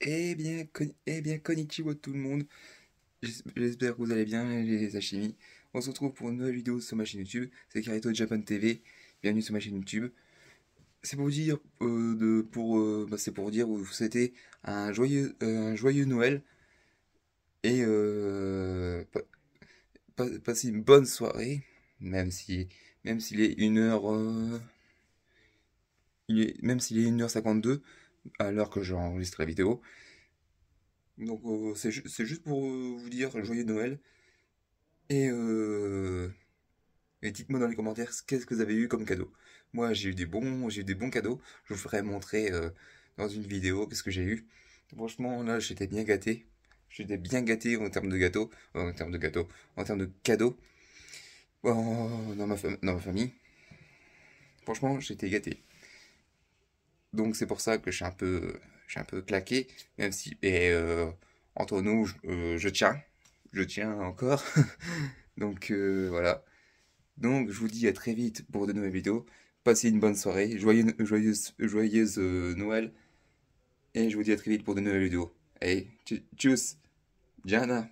Eh bien, eh bien, konnichiwa tout le monde. J'espère que vous allez bien, les Hachimi. On se retrouve pour une nouvelle vidéo sur ma chaîne YouTube. C'est Karito Japan TV. Bienvenue sur ma chaîne YouTube. C'est pour vous dire, que euh, de, pour, euh, bah, c'est pour dire vous souhaitez un joyeux, euh, un joyeux Noël et Passez une bonne soirée, même si, même s'il est 1h, même s'il est 1h52 à l'heure que j'enregistre la vidéo. Donc euh, c'est juste pour vous dire joyeux Noël. Et, euh, dites-moi dans les commentaires qu'est-ce que vous avez eu comme cadeau. Moi j'ai eu des bons j'ai eu des bons cadeaux. Je vous ferai montrer euh, dans une vidéo qu'est-ce que j'ai eu. Franchement là j'étais bien gâté. J'étais bien gâté en termes de gâteau, euh, en termes de gâteau, en termes de cadeaux. dans ma famille. Franchement, j'étais gâté. Donc c'est pour ça que je suis un peu, un peu claqué, même si, et euh, entre nous, euh, je, tiens, je tiens encore. Donc euh, voilà. Donc je vous dis à très vite pour de nouvelles vidéos. Passez une bonne soirée, joyeuse, joyeuse, joyeuse Noël. Et je vous dis à très vite pour de nouvelles vidéos. Allez, tchuss, Diana.